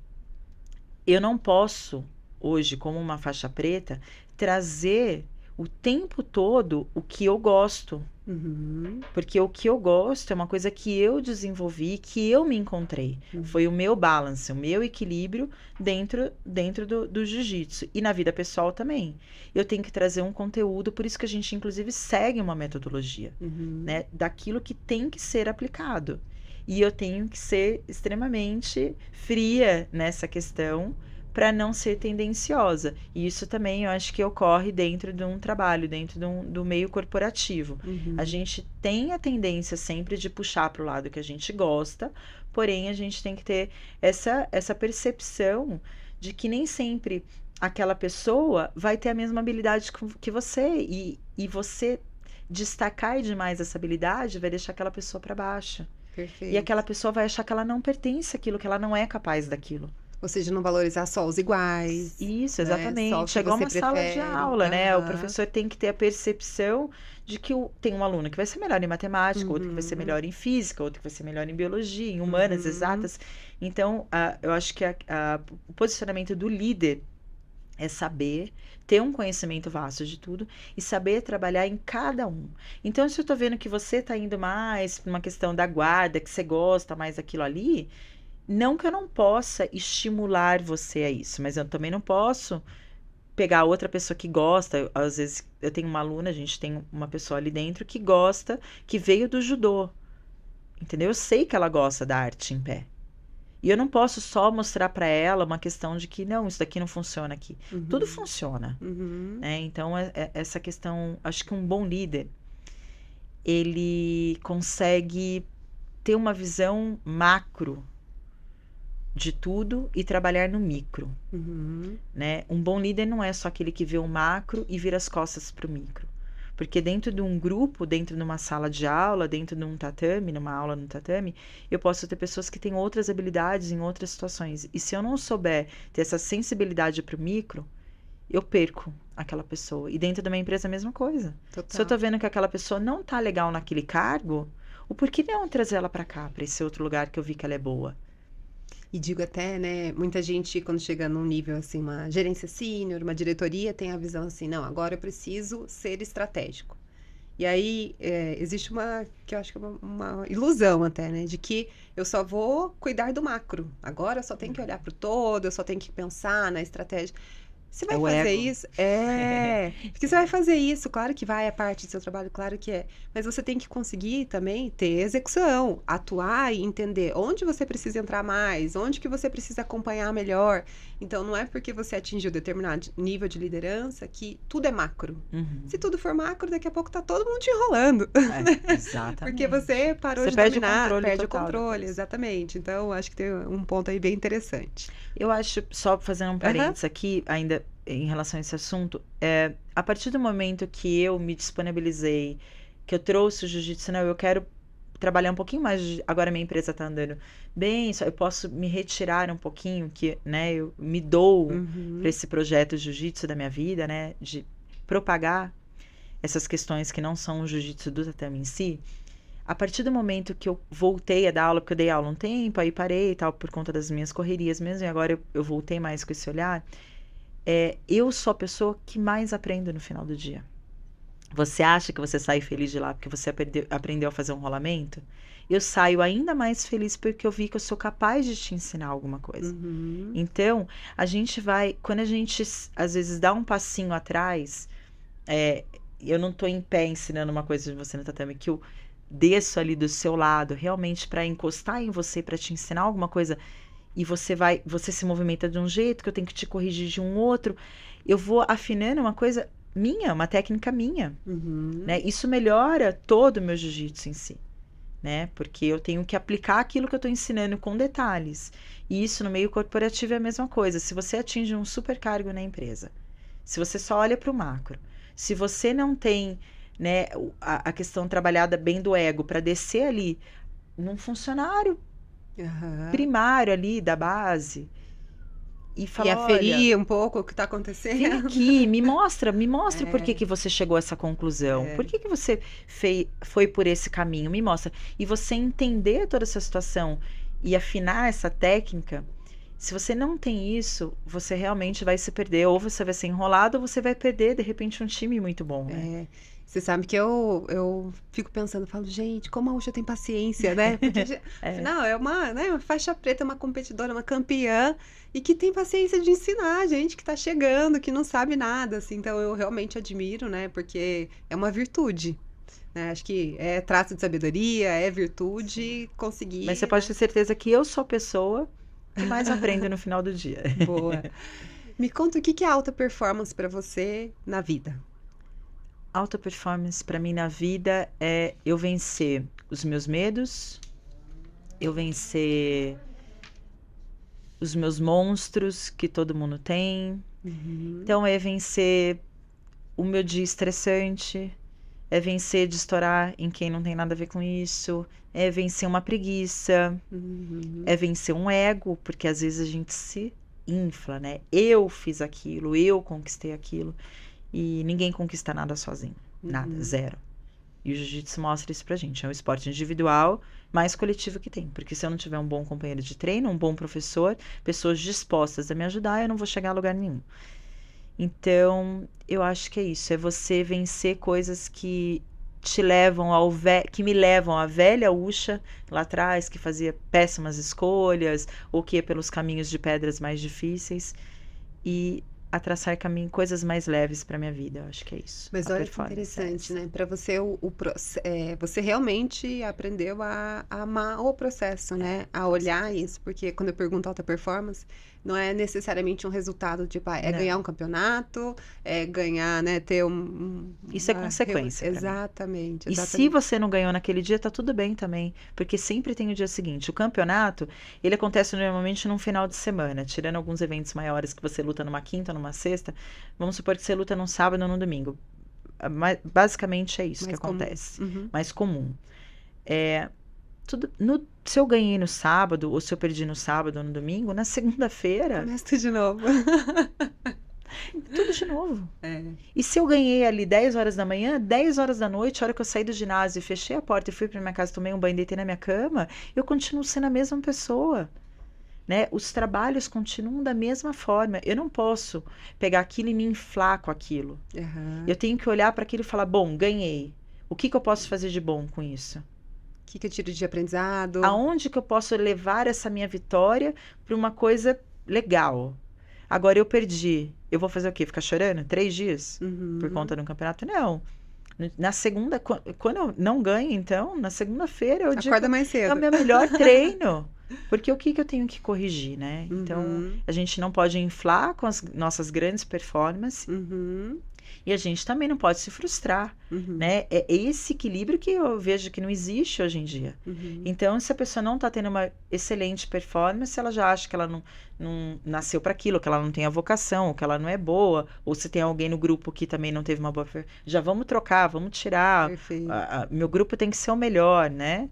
Speaker 2: Eu não posso hoje, como uma faixa preta, trazer o tempo todo o que eu gosto.
Speaker 1: Uhum.
Speaker 2: Porque o que eu gosto é uma coisa que eu desenvolvi, que eu me encontrei. Uhum. Foi o meu balance, o meu equilíbrio dentro, dentro do, do jiu-jitsu. E na vida pessoal também. Eu tenho que trazer um conteúdo, por isso que a gente, inclusive, segue uma metodologia uhum. né, daquilo que tem que ser aplicado. E eu tenho que ser extremamente fria nessa questão para não ser tendenciosa. E isso também eu acho que ocorre dentro de um trabalho, dentro de um, do meio corporativo. Uhum. A gente tem a tendência sempre de puxar para o lado que a gente gosta, porém a gente tem que ter essa, essa percepção de que nem sempre aquela pessoa vai ter a mesma habilidade que você e, e você destacar demais essa habilidade vai deixar aquela pessoa para baixo.
Speaker 1: Perfeito. E aquela
Speaker 2: pessoa vai achar que ela não pertence àquilo, que ela não é capaz daquilo. Ou seja, não valorizar só os iguais. Isso, né, exatamente. Né? Chegou uma prefere. sala de aula, uhum. né? O professor tem que ter a percepção de que tem um aluno que vai ser melhor em matemática, uhum. outro que vai ser uhum. melhor em física, outro que vai ser melhor em biologia, em humanas, uhum. exatas. Então, eu acho que a, a, o posicionamento do líder é saber ter um conhecimento vasto de tudo e saber trabalhar em cada um. Então, se eu estou vendo que você está indo mais para uma questão da guarda, que você gosta mais daquilo ali, não que eu não possa estimular você a isso, mas eu também não posso pegar outra pessoa que gosta. Às vezes eu tenho uma aluna, a gente tem uma pessoa ali dentro que gosta, que veio do judô. Entendeu? Eu sei que ela gosta da arte em pé. E eu não posso só mostrar para ela uma questão de que não, isso daqui não funciona aqui. Uhum. Tudo funciona. Uhum. Né? Então, é, é, essa questão, acho que um bom líder, ele consegue ter uma visão macro de tudo e trabalhar no micro. Uhum. Né? Um bom líder não é só aquele que vê o macro e vira as costas para o micro. Porque dentro de um grupo, dentro de uma sala de aula, dentro de um tatame, numa aula no tatame, eu posso ter pessoas que têm outras habilidades em outras situações. E se eu não souber ter essa sensibilidade para o micro, eu perco aquela pessoa. E dentro de uma empresa, a mesma coisa. Total. Se eu estou vendo que aquela pessoa não está legal naquele cargo, o porquê não trazer ela para cá, para esse outro lugar que eu vi que ela é boa?
Speaker 1: E digo até, né, muita gente quando chega num nível assim, uma gerência sênior, uma diretoria, tem a visão assim, não, agora eu preciso ser estratégico. E aí é, existe uma, que eu acho que é uma, uma, ilusão até, né, de que eu só vou cuidar do macro. Agora eu só tenho que olhar para o todo, eu só tenho que pensar na estratégia. Você é vai é fazer ego. isso? É. [LAUGHS] Porque você vai fazer isso, claro que vai, é parte do seu trabalho, claro que é. Mas você tem que conseguir também ter execução, atuar e entender onde você precisa entrar mais, onde que você precisa acompanhar melhor. Então, não é porque você atingiu determinado nível de liderança que tudo é macro. Uhum. Se tudo for macro, daqui a pouco tá todo mundo te enrolando. É, [LAUGHS] exatamente. porque você parou você de perde dominar, o controle perde o controle, exatamente. Então, acho que tem um ponto aí bem interessante. Eu acho, só fazendo um parênteses uhum.
Speaker 2: aqui, ainda em relação a esse assunto, é, a partir do momento que eu me disponibilizei, que eu trouxe o jiu-jitsu, não, eu quero trabalhar um pouquinho mais, agora minha empresa tá andando bem, eu posso me retirar um pouquinho, que, né, eu me dou uhum. para esse projeto jiu-jitsu da minha vida, né, de propagar essas questões que não são o jiu-jitsu do tatame em si, a partir do momento que eu voltei a dar aula, porque eu dei aula um tempo, aí parei e tal, por conta das minhas correrias mesmo, e agora eu, eu voltei mais com esse olhar, é, eu sou a pessoa que mais aprendo no final do dia. Você acha que você sai feliz de lá porque você aprendeu a fazer um rolamento? Eu saio ainda mais feliz porque eu vi que eu sou capaz de te ensinar alguma coisa. Uhum. Então, a gente vai. Quando a gente, às vezes, dá um passinho atrás, é, eu não estou em pé ensinando uma coisa de você no tatame, que eu desço ali do seu lado, realmente para encostar em você, para te ensinar alguma coisa e você vai, você se movimenta de um jeito que eu tenho que te corrigir de um outro. Eu vou afinando uma coisa minha, uma técnica minha, uhum. né? Isso melhora todo o meu jiu-jitsu em si, né? Porque eu tenho que aplicar aquilo que eu estou ensinando com detalhes. E isso no meio corporativo é a mesma coisa. Se você atinge um supercargo na empresa, se você só olha para o macro, se você não tem né, a, a questão trabalhada bem do ego para descer ali num funcionário uhum. primário ali da base e fala, aferir é um
Speaker 1: pouco o que está acontecendo. Vem aqui,
Speaker 2: me [LAUGHS] mostra, me mostra é. por que, que você chegou a essa conclusão. É. Por que, que você fei, foi por esse caminho? Me mostra. E você entender toda essa situação e afinar essa técnica, se você não tem isso, você realmente vai
Speaker 1: se perder. Ou você vai ser enrolado, ou você vai perder, de repente, um time muito bom. Né? É. Você sabe que eu, eu fico pensando, falo, gente, como a Ucha tem paciência, né? [LAUGHS] Porque, é. afinal, assim, é uma, né, uma faixa preta, uma competidora, uma campeã, e que tem paciência de ensinar a gente que tá chegando, que não sabe nada, assim. Então, eu realmente admiro, né? Porque é uma virtude. Né? Acho que é traço de sabedoria, é virtude conseguir. Mas você né? pode ter certeza que eu sou a pessoa que mais aprende no final do dia. [LAUGHS] Boa. Me conta o que é alta performance para você na vida alta performance para
Speaker 2: mim na vida é eu vencer os meus medos, eu vencer os meus monstros que todo mundo tem. Uhum. Então é vencer o meu dia estressante, é vencer de estourar em quem não tem nada a ver com isso, é vencer uma preguiça, uhum. é vencer um ego, porque às vezes a gente se infla, né? Eu fiz aquilo, eu conquistei aquilo. E ninguém conquista nada sozinho. Uhum. Nada, zero. E o jiu-jitsu mostra isso pra gente. É um esporte individual, mais coletivo que tem. Porque se eu não tiver um bom companheiro de treino, um bom professor, pessoas dispostas a me ajudar, eu não vou chegar a lugar nenhum. Então, eu acho que é isso. É você vencer coisas que te levam ao que me levam à velha Ucha lá atrás, que fazia péssimas escolhas, ou que ia pelos caminhos de pedras mais difíceis. E a traçar caminho, coisas mais leves para minha vida. Eu acho que é isso. Mas olha que é
Speaker 1: interessante, é né? Para você, o, o é, você realmente aprendeu a, a, amar o processo, né? A olhar isso, porque quando eu pergunto alta performance, não é necessariamente um resultado de, tipo, ah, é não. ganhar um campeonato, é ganhar, né, ter um... Isso é consequência. Exatamente, exatamente, E se
Speaker 2: você não ganhou naquele dia, tá tudo bem também, porque sempre tem o dia seguinte. O campeonato, ele acontece normalmente num final de semana, tirando alguns eventos maiores que você luta numa quinta, numa sexta, vamos supor que você luta num sábado ou num domingo. Basicamente é isso mais que acontece, Uhum. mais comum. É, tudo, no, se eu ganhei no sábado, ou se eu perdi no sábado ou no domingo, na segunda-feira. Começa de novo. [LAUGHS] tudo de novo. É. E se eu ganhei ali 10 horas da manhã, 10 horas da noite, a hora que eu saí do ginásio, fechei a porta e fui para minha casa, tomei um banho, deitei na minha cama, eu continuo sendo a mesma pessoa. Né? Os trabalhos continuam da mesma forma. Eu não posso pegar aquilo e me inflar com aquilo. Uhum. Eu tenho que olhar para aquilo e falar: bom, ganhei. O que, que eu posso fazer de bom com isso? O que, que eu tiro de aprendizado? Aonde que eu posso levar essa minha vitória para uma coisa legal? Agora eu perdi. Eu vou fazer o quê? Ficar chorando? Três dias? Uhum. Por conta de um campeonato? Não. Na segunda, quando eu não ganho, então, na segunda-feira eu Acorda digo, mais cedo. É o meu melhor [LAUGHS] treino. Porque o que, que eu tenho que corrigir, né? Então, uhum. Então, a gente não pode inflar com as nossas grandes performances uhum. E a gente também não pode se frustrar, uhum. né? É esse equilíbrio que eu vejo que não existe hoje em dia. Uhum. Então, se a pessoa não está tendo uma excelente performance, ela já acha que ela não, não nasceu para aquilo, que ela não tem a vocação, que ela não é boa, ou se tem alguém no grupo que também não teve uma boa, já vamos trocar, vamos tirar. A, a, meu grupo tem que ser o melhor, né?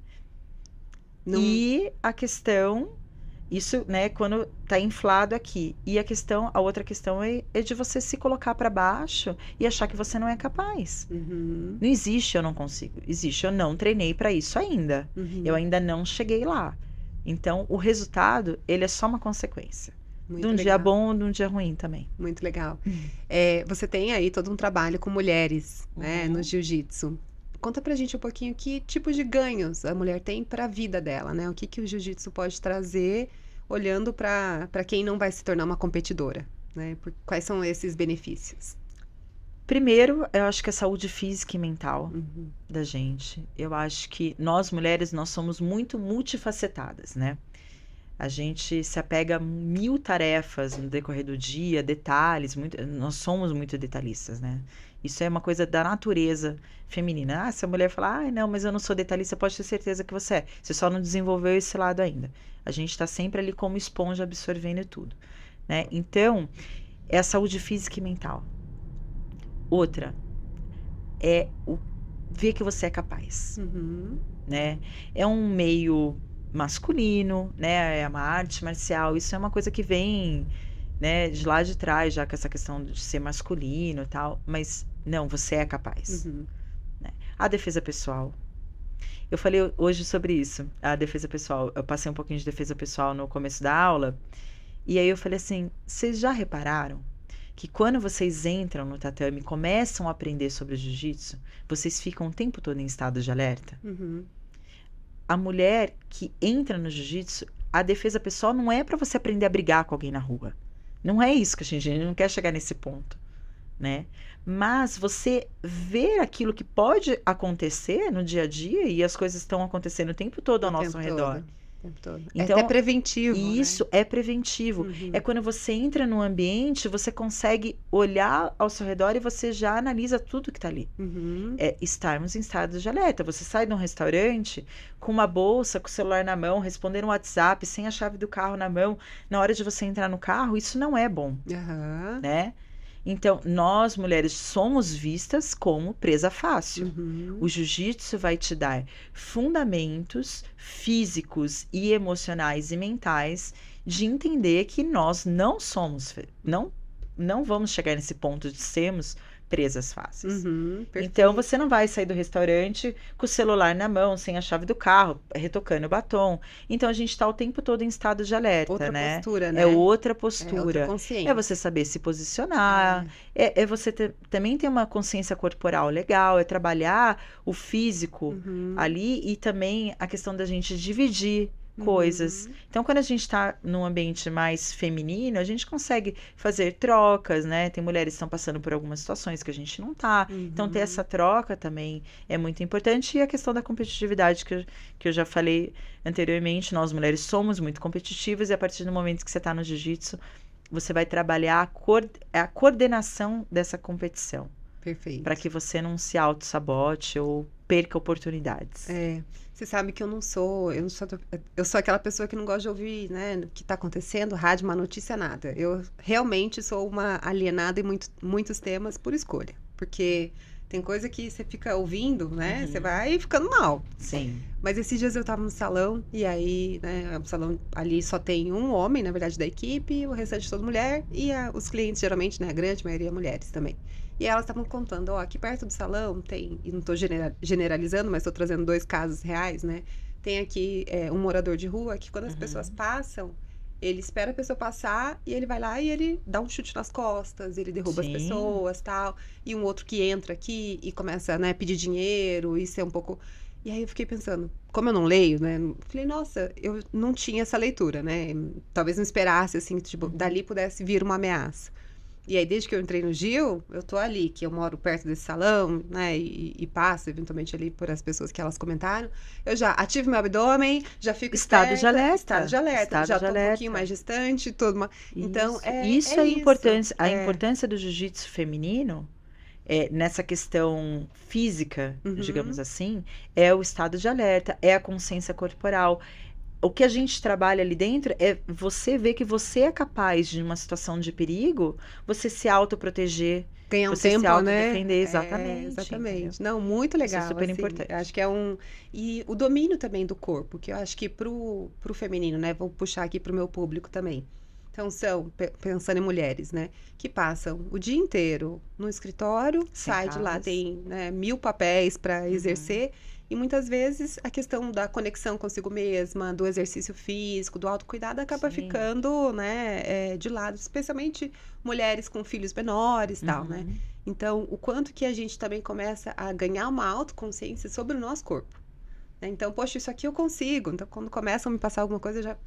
Speaker 2: Não... E a questão isso, né, quando tá inflado aqui. E a questão, a outra questão é, é de você se colocar para baixo e achar que você não é capaz. Uhum. Não existe, eu não consigo. Existe, eu não treinei para isso ainda. Uhum. Eu ainda não cheguei lá.
Speaker 1: Então, o resultado, ele é só uma consequência. Muito de um legal. dia bom de um dia ruim também. Muito legal. [LAUGHS] É, você tem aí todo um trabalho com mulheres, uhum. né, no jiu-jitsu. Conta pra gente um pouquinho que tipo de ganhos a mulher tem para a vida dela, né? O que, que o jiu-jitsu pode trazer olhando para quem não vai se tornar uma competidora, né? Por, quais são esses benefícios? Primeiro, eu acho que a saúde física e mental
Speaker 2: uhum. da gente. Eu acho que nós mulheres nós somos muito multifacetadas, né? A gente se apega a mil tarefas no decorrer do dia, detalhes, muito, nós somos muito detalhistas, né? Isso é uma coisa da natureza feminina. Ah, se a mulher falar, ah, não, mas eu não sou detalhista, pode ter certeza que você é. Você só não desenvolveu esse lado ainda. A gente está sempre ali como esponja absorvendo tudo, né? Então, é a saúde física e mental. Outra é o ver que você é capaz, uhum. né? É um meio masculino, né? É uma arte marcial. Isso é uma coisa que vem né, de lá de trás, já com essa questão de ser masculino e tal, mas não, você é capaz. Uhum. Né? A defesa pessoal. Eu falei hoje sobre isso, a defesa pessoal. Eu passei um pouquinho de defesa pessoal no começo da aula. E aí eu falei assim: vocês já repararam que quando vocês entram no tatame e começam a aprender sobre jiu-jitsu, vocês ficam o tempo todo em estado de alerta? Uhum. A mulher que entra no jiu-jitsu, a defesa pessoal não é para você aprender a brigar com alguém na rua. Não é isso que a gente, a gente não quer chegar nesse ponto, né? mas você ver aquilo que pode acontecer no dia a dia e as coisas estão acontecendo o tempo todo ao o nosso redor.
Speaker 1: Todo. É então, é
Speaker 2: preventivo. Né? Isso né? é preventivo. Uhum. É quando você entra num ambiente, você consegue olhar ao seu redor e você já analisa tudo que está ali. Uhum. É estarmos em estado de alerta. Você sai de um restaurante com uma bolsa, com o celular na mão, respondendo um WhatsApp, sem a chave do carro na mão. Na hora de você entrar no carro, isso não é bom. Uhum. Né? Então, nós mulheres somos vistas como presa fácil. Uhum. O jiu-jitsu vai te dar fundamentos físicos e emocionais e mentais de entender que nós não somos, não, não vamos chegar nesse ponto de sermos presas fáceis. Uhum, então você não vai sair do restaurante com o celular na mão, sem a chave do carro, retocando o batom. Então a gente está o tempo todo em estado de alerta, outra né? Postura, é né? É outra postura. É, outra é você saber se posicionar. É, é, é você ter, também ter uma consciência corporal legal. É trabalhar o físico uhum. ali e também a questão da gente dividir coisas. Uhum. Então, quando a gente está num ambiente mais feminino, a gente consegue fazer trocas, né? Tem mulheres que estão passando por algumas situações que a gente não tá. Uhum. Então, ter uhum. essa troca também é muito importante. E a questão da competitividade, que eu, que eu já falei anteriormente, nós mulheres somos muito competitivas e a partir do momento que você está no jiu-jitsu, você vai trabalhar a, a coordenação dessa competição. Perfeito. Para que você não se auto-sabote
Speaker 1: ou perca oportunidades. É. Você sabe que eu não sou, eu não sou, eu sou aquela pessoa que não gosta de ouvir, né, o que está acontecendo, rádio, uma notícia, nada. Eu realmente sou uma alienada em muito, muitos temas por escolha, porque tem coisa que você fica ouvindo, né? Uhum. Você vai ficando mal. Sim. Mas esses dias eu tava no salão, e aí, né? O salão ali só tem um homem, na verdade, da equipe, o restante toda mulher, e a, os clientes, geralmente, né? A grande maioria mulheres também. E elas estavam contando, ó, aqui perto do salão tem, e não tô genera generalizando, mas tô trazendo dois casos reais, né? Tem aqui é, um morador de rua que quando as uhum. pessoas passam, ele espera a pessoa passar e ele vai lá e ele dá um chute nas costas, ele derruba Sim. as pessoas, tal. E um outro que entra aqui e começa, né, pedir dinheiro e ser um pouco. E aí eu fiquei pensando, como eu não leio, né? Falei, nossa, eu não tinha essa leitura, né? Talvez não esperasse, assim, tipo, uhum. dali pudesse vir uma ameaça. E aí, desde que eu entrei no Gil, eu tô ali, que eu moro perto desse salão, né? E, e passo eventualmente ali por as pessoas que elas comentaram. Eu já ativo meu abdômen, já fico estado esperta, de alerta. Estado de alerta. Estado já de tô alerta. um pouquinho mais distante, tudo Então, é isso. É, é a é. importância
Speaker 2: do jiu-jitsu feminino é, nessa questão física, uhum. digamos assim, é o estado de alerta, é a consciência corporal, o que a gente trabalha ali dentro é você ver que você é capaz de uma situação de perigo, você se autoproteger. Ganhar um você tempo, se né? autodefender, né? exatamente. É,
Speaker 1: exatamente. Entendeu? Não, muito legal. Isso é super assim, importante. Acho que é um. E o domínio também do corpo, que eu acho que pro, pro feminino, né? Vou puxar aqui pro meu público também. Então, são, pensando em mulheres, né? Que passam o dia inteiro no escritório, Sem sai de lá, tem né, mil papéis para uhum. exercer. E muitas vezes a questão da conexão consigo mesma, do exercício físico, do autocuidado acaba Sim. ficando né, é, de lado, especialmente mulheres com filhos menores e uhum. tal, né? Uhum. Então, o quanto que a gente também começa a ganhar uma autoconsciência sobre o nosso corpo. Né? Então, poxa, isso aqui eu consigo. Então, quando começam a me passar alguma coisa, eu já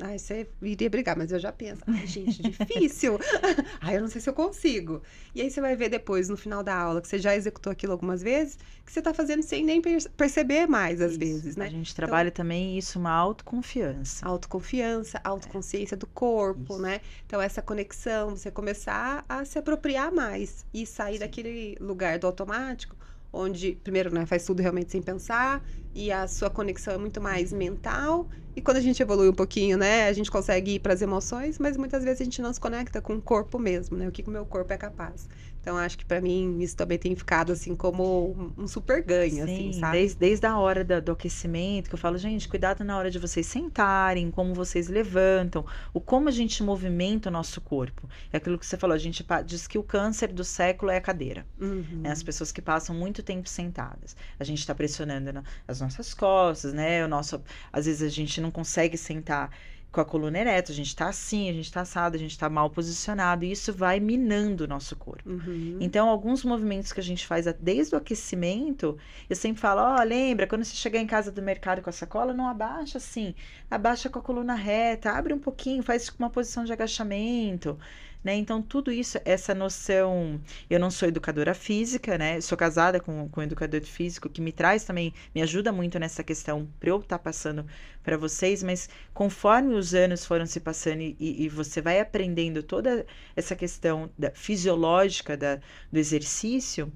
Speaker 1: ah, isso iria brigar, mas eu já penso. Ai, gente, é difícil. [LAUGHS] Ai, eu não sei se eu consigo. E aí você vai ver depois, no final da aula, que você já executou aquilo algumas vezes, que você está fazendo sem nem perceber mais, às isso. vezes, né? A gente então trabalha então, também isso, uma autoconfiança. Autoconfiança, é. autoconsciência é. do corpo, isso. né? Então, essa conexão, você começar a se apropriar mais e sair Sim. daquele lugar do automático onde, primeiro, né, faz tudo realmente sem pensar, e a sua conexão é muito mais mental. E quando a gente evolui um pouquinho, né, a gente consegue ir para as emoções, mas muitas vezes a gente não se conecta com o corpo mesmo, né, o que o meu corpo é capaz. Então, acho que para mim isso também tem ficado assim como um super ganho,
Speaker 2: assim, Sim, assim, sabe? Desde, desde a hora do, do aquecimento, que eu falo, gente, cuidado na hora de vocês sentarem, como vocês levantam, o como a gente movimenta o nosso corpo. É aquilo que você falou, a gente diz que o câncer do século é a cadeira. Uhum. Né? As pessoas que passam muito tempo sentadas. A gente está pressionando as nossas costas, né? O nosso, às vezes a gente não consegue sentar com a coluna ereta, a gente está assim, a gente está assado, a gente está mal posicionado, e isso vai minando o nosso corpo. Uhum. Então, alguns movimentos que a gente faz desde o aquecimento, eu sempre falo, ó, oh, lembra, quando você chegar em casa do mercado com a sacola, não abaixa assim, abaixa com a coluna reta, abre um pouquinho, faz uma posição de agachamento né? Então, tudo isso, essa noção. Eu não sou educadora física, né? Eu sou casada com, com um educador físico que me traz também, me ajuda muito nessa questão para eu estar tá passando para vocês, mas conforme os anos foram se passando e, e você vai aprendendo toda essa questão da, fisiológica da, do exercício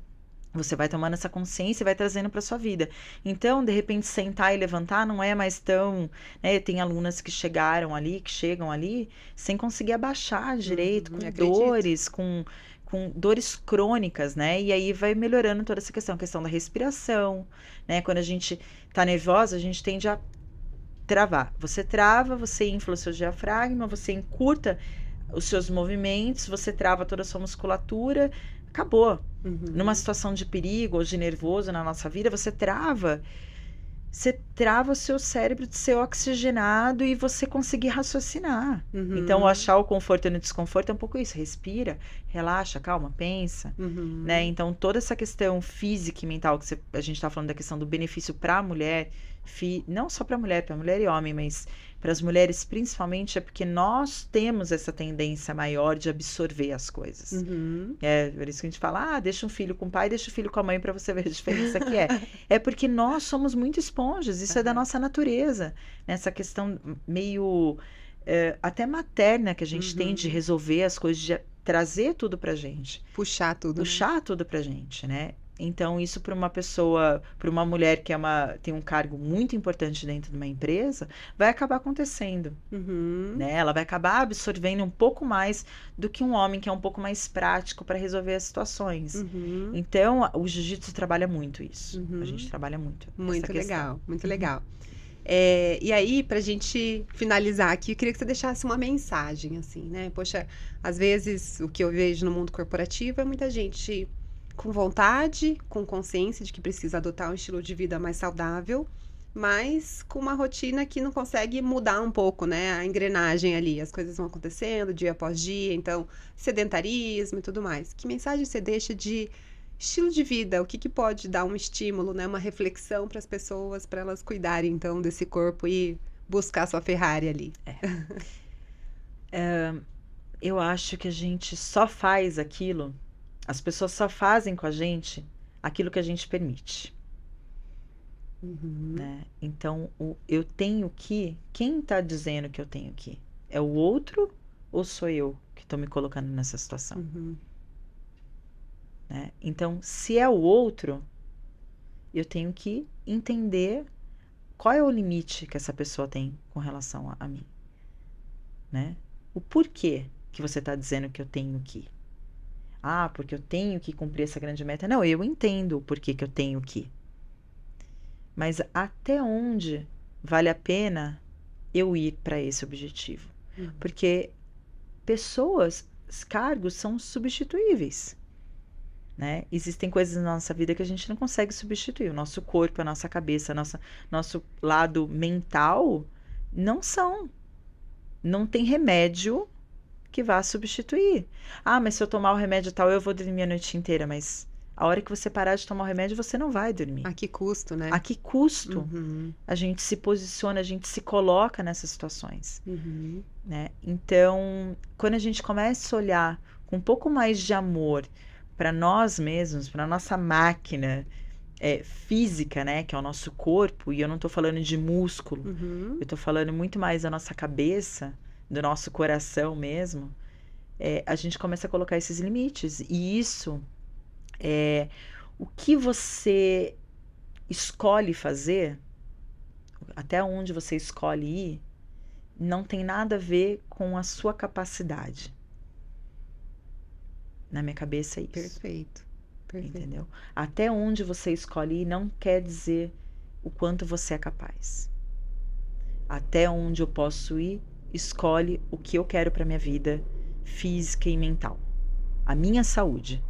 Speaker 2: você vai tomando essa consciência e vai trazendo para sua vida. Então, de repente, sentar e levantar não é mais tão. Né? Tem alunas que chegaram ali, que chegam ali, sem conseguir abaixar direito, uhum, com dores, com, com dores crônicas, né? E aí vai melhorando toda essa questão, a questão da respiração, né? Quando a gente tá nervosa, a gente tende a travar. Você trava, você infla o seu diafragma, você encurta os seus movimentos, você trava toda a sua musculatura, acabou. Uhum. Numa situação de perigo ou de nervoso na nossa vida, você trava. Você trava o seu cérebro de ser oxigenado e você conseguir raciocinar. Uhum. Então, achar o conforto no desconforto é um pouco isso. Respira, relaxa, calma, pensa. Uhum. Né? Então, toda essa questão física e mental que você, a gente está falando da questão do benefício para a mulher, fi, não só para a mulher, para mulher e homem, mas para as mulheres principalmente, é porque nós temos essa tendência maior de absorver as coisas. Uhum. É por isso que a gente fala, ah, deixa um filho com o pai, deixa o um filho com a mãe para você ver a diferença que é. [LAUGHS] é porque nós somos muito esponjas, isso uhum. é da nossa natureza. Nessa questão meio é, até materna que a gente uhum. tem de uhum. resolver as coisas, de trazer tudo para gente. Puxar tudo. Né? Puxar né? tudo para gente, né? Então, isso para uma pessoa, para uma mulher que é uma, tem um cargo muito importante dentro de uma empresa, vai acabar acontecendo. Uhum. Né? Ela vai acabar absorvendo um pouco mais do que um homem que é um pouco mais prático para resolver as situações. Uhum. Então, o jiu-jitsu trabalha muito isso. Uhum. A gente
Speaker 1: trabalha muito. Muito legal, muito uhum. legal. É, e aí, para a gente finalizar aqui, eu queria que você deixasse uma mensagem, assim, né? Poxa, às vezes o que eu vejo no mundo corporativo é muita gente com vontade, com consciência de que precisa adotar um estilo de vida mais saudável, mas com uma rotina que não consegue mudar um pouco, né? A engrenagem ali, as coisas vão acontecendo dia após dia, então sedentarismo e tudo mais. Que mensagem você deixa de estilo de vida? O que, que pode dar um estímulo, né? Uma reflexão para as pessoas, para elas cuidarem então desse corpo e buscar sua Ferrari ali. É. é, [LAUGHS] eu acho que a gente só faz
Speaker 2: aquilo as pessoas só fazem com a gente aquilo que a gente permite. Uhum. Né? Então, o, eu tenho que. Quem está dizendo que eu tenho que? É o outro ou sou eu que estou me colocando nessa situação? Uhum. Né? Então, se é o outro, eu tenho que entender qual é o limite que essa pessoa tem com relação a, a mim. Né? O porquê que você está dizendo que eu tenho que. Ah, porque eu tenho que cumprir essa grande meta. Não, eu entendo por que, que eu tenho que. Mas até onde vale a pena eu ir para esse objetivo? Uhum. Porque pessoas, cargos são substituíveis. Né? Existem coisas na nossa vida que a gente não consegue substituir. O nosso corpo, a nossa cabeça, nossa, nosso lado mental não são. Não tem remédio que vá substituir. Ah, mas se eu tomar o remédio tal, eu vou dormir a noite inteira, mas a hora que você parar de tomar o remédio, você não vai dormir. A que custo, né? A que custo uhum. a gente se posiciona, a gente se coloca nessas situações. Uhum. Né? Então, quando a gente começa a olhar com um pouco mais de amor para nós mesmos, para nossa máquina é, física, né? Que é o nosso corpo, e eu não estou falando de músculo, uhum. eu estou falando muito mais da nossa cabeça do nosso coração mesmo, é, a gente começa a colocar esses limites. E isso é o que você escolhe fazer, até onde você escolhe ir, não tem nada a ver com a sua capacidade. Na minha cabeça é isso. Perfeito. Perfeito. Entendeu? Até onde você escolhe ir não quer dizer o quanto você é capaz. Até onde eu posso ir escolhe o que eu quero para minha vida física e mental, a minha saúde.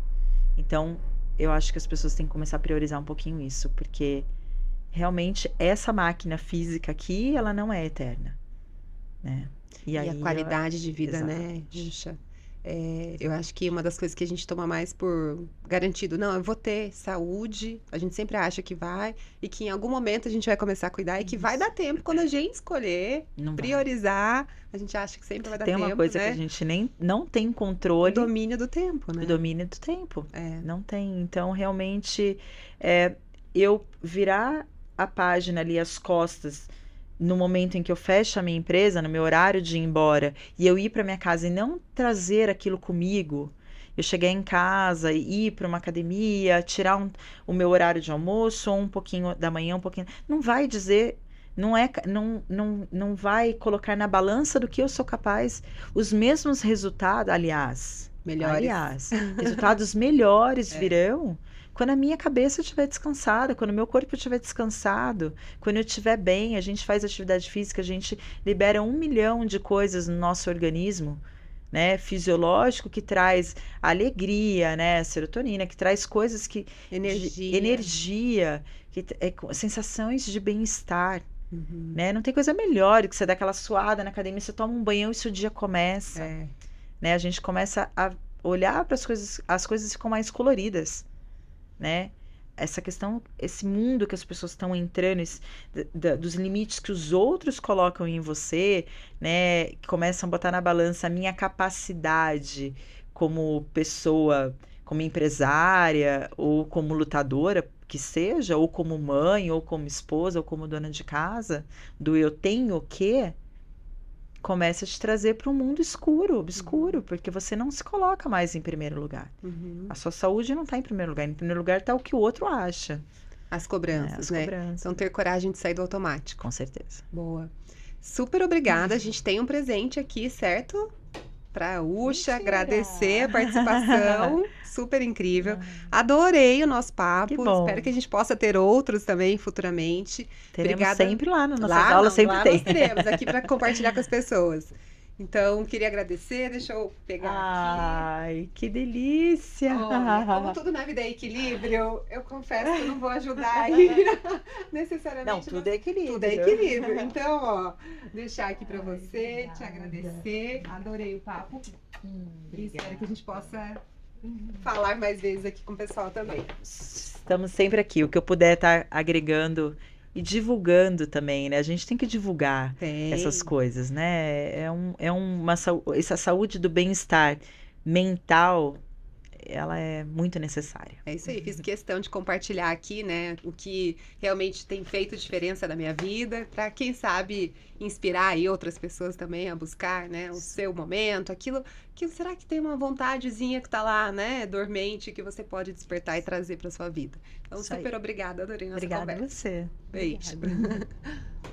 Speaker 2: Então, eu acho que as pessoas têm que começar a priorizar um pouquinho isso, porque realmente essa máquina física aqui, ela não é eterna, né? E, e aí, a qualidade de vida, né,
Speaker 1: é, eu acho que uma das coisas que a gente toma mais por garantido, não, eu vou ter saúde, a gente sempre acha que vai, e que em algum momento a gente vai começar a cuidar, e que Isso. vai dar tempo quando a gente escolher, não priorizar, vai. a gente acha que sempre vai dar tempo. Tem uma coisa né? que a
Speaker 2: gente nem não tem controle. O domínio do tempo, né? O domínio do tempo. É. Não tem. Então, realmente, é, eu virar a página ali, as costas no momento em que eu fecho a minha empresa, no meu horário de ir embora, e eu ir para minha casa e não trazer aquilo comigo, eu chegar em casa e ir para uma academia, tirar um, o meu horário de almoço, ou um pouquinho da manhã, um pouquinho, não vai dizer, não é, não, não, não vai colocar na balança do que eu sou capaz os mesmos resultados, aliás, melhores, aliás, resultados [LAUGHS] melhores é. virão quando a minha cabeça estiver descansada, quando o meu corpo estiver descansado, quando eu estiver bem, a gente faz atividade física, a gente libera um milhão de coisas no nosso organismo. Né, fisiológico que traz alegria, né, serotonina, que traz coisas que energia, de, energia que é, sensações de bem-estar. Uhum. Né? Não tem coisa melhor que você dar aquela suada na academia, você toma um banhão e seu dia começa. É. Né? A gente começa a olhar para as coisas, as coisas ficam mais coloridas né? Essa questão, esse mundo que as pessoas estão entrando, esse, da, dos limites que os outros colocam em você, né? Que começam a botar na balança a minha capacidade como pessoa, como empresária, ou como lutadora, que seja, ou como mãe, ou como esposa, ou como dona de casa, do eu tenho o quê? começa a te trazer para um mundo escuro, obscuro, uhum. porque você não se coloca mais em primeiro lugar. Uhum. A
Speaker 1: sua saúde não está em primeiro lugar. Em primeiro lugar está o que o outro acha. As é, cobranças, é, as né? Cobranças. Então, ter coragem de sair do automático. Com certeza. Boa. Super obrigada. Uhum. A [LAUGHS] gente tem um presente aqui, certo? para a Uxa, agradecer a participação, [LAUGHS] super incrível. Adorei o nosso papo, que espero que a gente possa ter outros também futuramente. Teremos Obrigada. sempre lá no nossas lá, aulas, não, sempre lá tem. Nós teremos aqui para compartilhar com as pessoas. [LAUGHS] Então, queria agradecer, deixa eu pegar Ai, aqui. que delícia! Olha, como tudo na vida é equilíbrio, eu confesso que não vou ajudar aí [LAUGHS] necessariamente. Não, tudo é equilíbrio. Tudo é equilíbrio. Então, ó, deixar aqui para você, obrigada. te agradecer. Adorei o papo. Hum, e espero que a gente possa falar mais vezes aqui com o pessoal também.
Speaker 2: Estamos sempre aqui. O que eu puder estar tá agregando e divulgando também, né? A gente tem que divulgar tem. essas coisas, né? É, um, é uma essa saúde do bem-estar mental ela é muito necessária.
Speaker 1: É isso aí, fiz questão de compartilhar aqui, né, o que realmente tem feito diferença na minha vida, para quem sabe inspirar aí outras pessoas também a buscar, né, o seu momento, aquilo, que será que tem uma vontadezinha que tá lá, né, dormente, que você pode despertar e trazer para sua vida. Então, isso super aí. obrigada, adorei nossa obrigada conversa. Obrigada a você. Beijo. [LAUGHS]